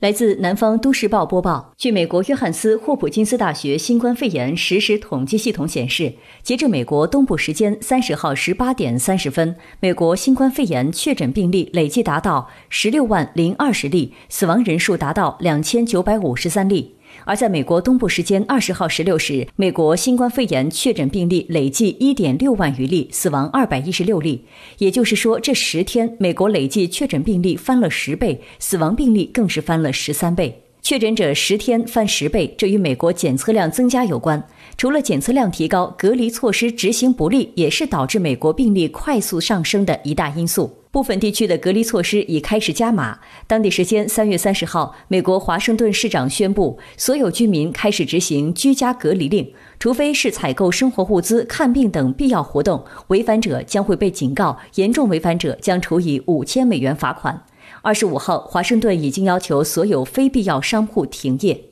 来自南方都市报播报。据美国约翰斯霍普金斯大学新冠肺炎实时统计系统显示，截至美国东部时间三十号十八点三十分，美国新冠肺炎确诊病例累计达到十六万零二十例，死亡人数达到两千九百五十三例。而在美国东部时间二十号十六时，美国新冠肺炎确诊病例累计一点六万余例，死亡二百一十六例。也就是说，这十天美国累计确诊病例翻了十倍，死亡病例更是翻了十三倍。确诊者十天翻十倍，这与美国检测量增加有关。除了检测量提高，隔离措施执行不力也是导致美国病例快速上升的一大因素。部分地区的隔离措施已开始加码。当地时间三月三十号，美国华盛顿市长宣布，所有居民开始执行居家隔离令，除非是采购生活物资、看病等必要活动，违反者将会被警告，严重违反者将处以五千美元罚款。二十五号，华盛顿已经要求所有非必要商铺停业。